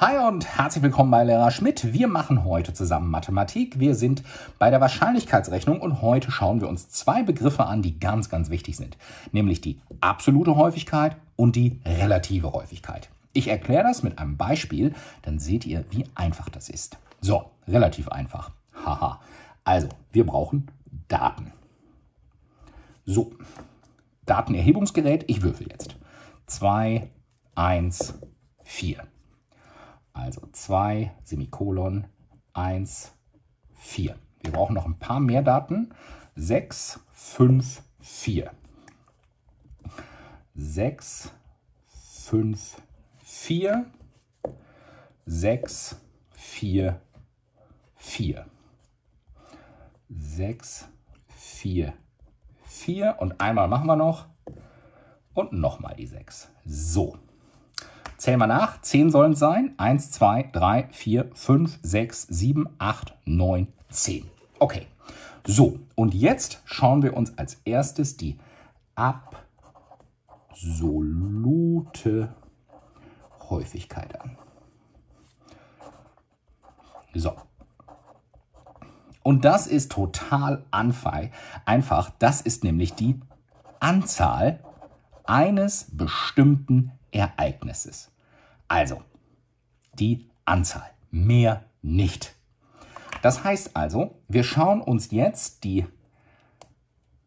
Hi und herzlich willkommen bei Lehrer Schmidt. Wir machen heute zusammen Mathematik. Wir sind bei der Wahrscheinlichkeitsrechnung und heute schauen wir uns zwei Begriffe an, die ganz, ganz wichtig sind, nämlich die absolute Häufigkeit und die relative Häufigkeit. Ich erkläre das mit einem Beispiel, dann seht ihr, wie einfach das ist. So, relativ einfach. Haha. Also, wir brauchen Daten. So, Datenerhebungsgerät, ich würfel jetzt. 2, 1, 4. Also 2, Semikolon, 1, 4. Wir brauchen noch ein paar mehr Daten. 6, 5, 4. 6, 5, 4. 6, 4, 4. 6, 4, 4. Und einmal machen wir noch. Und nochmal die 6. So. Zähl mal nach. 10 sollen es sein. 1, 2, 3, 4, 5, 6, 7, 8, 9, 10. Okay. So, und jetzt schauen wir uns als erstes die absolute Häufigkeit an. So. Und das ist total anfei einfach. Das ist nämlich die Anzahl eines bestimmten Ereignisses. Also, die Anzahl, mehr nicht. Das heißt also, wir schauen uns jetzt die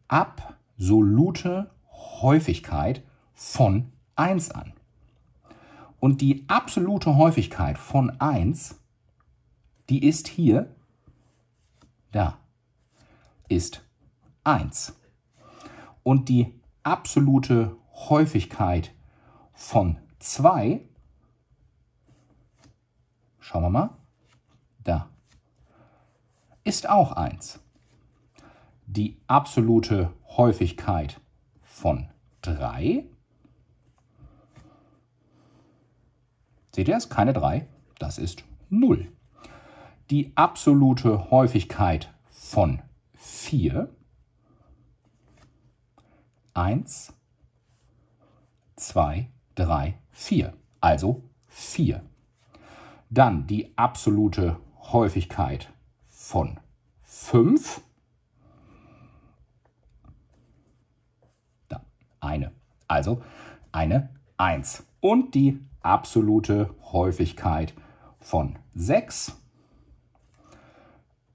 absolute Häufigkeit von 1 an. Und die absolute Häufigkeit von 1, die ist hier, da, ist 1. Und die absolute Häufigkeit von 2 Schauen wir mal. Da. Ist auch 1. Die absolute Häufigkeit von 3. Seht ihr es? Keine 3. Das ist 0. Die absolute Häufigkeit von 4. 1, 2, 3, 4. Also 4. Dann die absolute Häufigkeit von 5. Da, eine. Also eine 1. Und die absolute Häufigkeit von 6.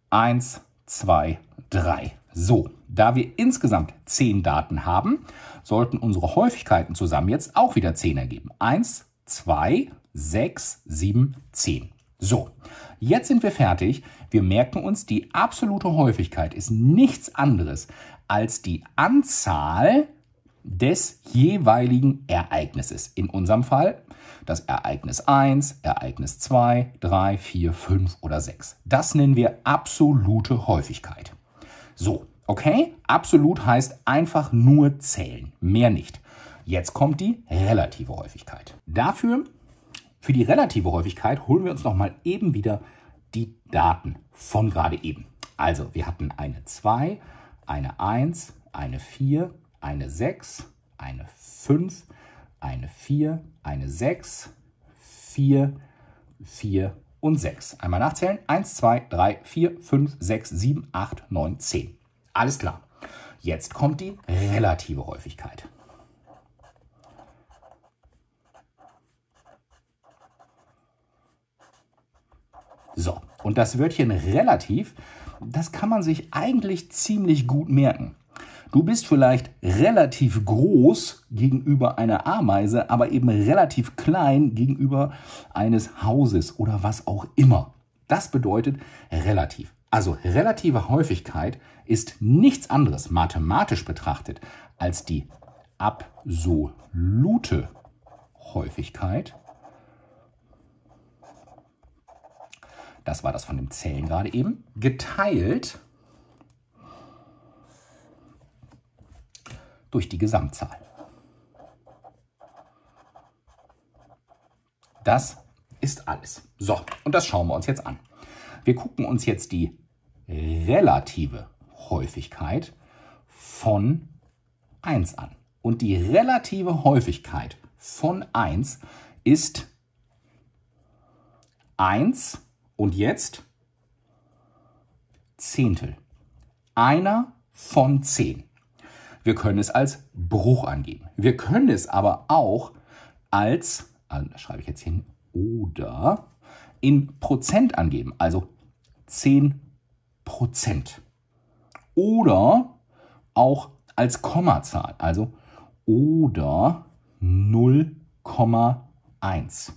1, 2, 3. So, da wir insgesamt 10 Daten haben, sollten unsere Häufigkeiten zusammen jetzt auch wieder 10 ergeben. 1, 2, 3. 6, 7, 10. So, jetzt sind wir fertig. Wir merken uns, die absolute Häufigkeit ist nichts anderes als die Anzahl des jeweiligen Ereignisses. In unserem Fall das Ereignis 1, Ereignis 2, 3, 4, 5 oder 6. Das nennen wir absolute Häufigkeit. So, okay? Absolut heißt einfach nur zählen, mehr nicht. Jetzt kommt die relative Häufigkeit. Dafür für die relative Häufigkeit holen wir uns nochmal eben wieder die Daten von gerade eben. Also wir hatten eine 2, eine 1, eine 4, eine 6, eine 5, eine 4, eine 6, 4, 4 und 6. Einmal nachzählen. 1, 2, 3, 4, 5, 6, 7, 8, 9, 10. Alles klar. Jetzt kommt die relative Häufigkeit. So, und das Wörtchen relativ, das kann man sich eigentlich ziemlich gut merken. Du bist vielleicht relativ groß gegenüber einer Ameise, aber eben relativ klein gegenüber eines Hauses oder was auch immer. Das bedeutet relativ. Also relative Häufigkeit ist nichts anderes mathematisch betrachtet als die absolute Häufigkeit das war das von dem Zählen gerade eben, geteilt durch die Gesamtzahl. Das ist alles. So, und das schauen wir uns jetzt an. Wir gucken uns jetzt die relative Häufigkeit von 1 an. Und die relative Häufigkeit von 1 ist 1 und jetzt Zehntel. Einer von zehn. Wir können es als Bruch angeben. Wir können es aber auch als, also da schreibe ich jetzt hin, oder in Prozent angeben. Also 10 Prozent. Oder auch als Kommazahl. Also oder 0,1.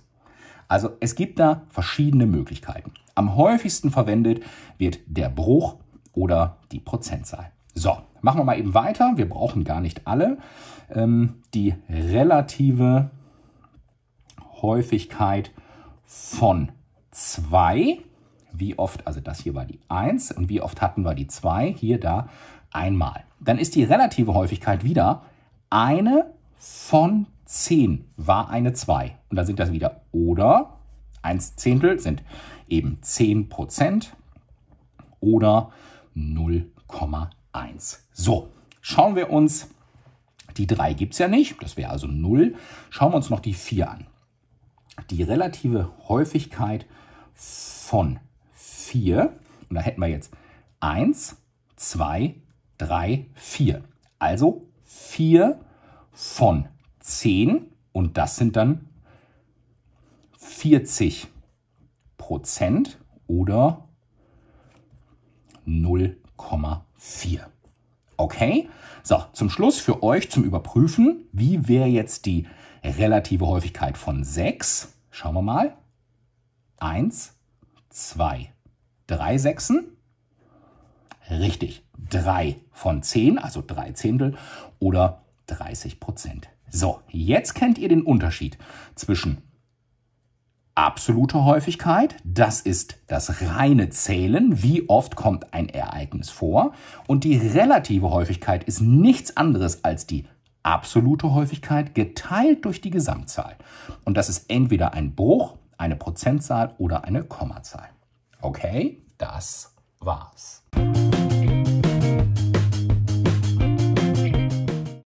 Also es gibt da verschiedene Möglichkeiten. Am häufigsten verwendet wird der Bruch oder die Prozentzahl. So, machen wir mal eben weiter. Wir brauchen gar nicht alle. Ähm, die relative Häufigkeit von 2. Wie oft, also das hier war die 1 und wie oft hatten wir die 2? Hier, da, einmal. Dann ist die relative Häufigkeit wieder eine von 10 war eine 2. Und da sind das wieder oder 1 Zehntel sind eben 10 Prozent oder 0,1. So, schauen wir uns, die 3 gibt es ja nicht, das wäre also 0. Schauen wir uns noch die 4 an. Die relative Häufigkeit von 4, und da hätten wir jetzt 1, 2, 3, 4. Also 4 von 4. 10 und das sind dann 40 Prozent oder 0,4. Okay, so zum Schluss für euch zum Überprüfen, wie wäre jetzt die relative Häufigkeit von 6? Schauen wir mal. 1, 2, 3 Sechsen. Richtig, 3 von 10, also 3 Zehntel oder 30 Prozent. So, jetzt kennt ihr den Unterschied zwischen absoluter Häufigkeit, das ist das reine Zählen, wie oft kommt ein Ereignis vor, und die relative Häufigkeit ist nichts anderes als die absolute Häufigkeit geteilt durch die Gesamtzahl. Und das ist entweder ein Bruch, eine Prozentzahl oder eine Kommazahl. Okay, das war's.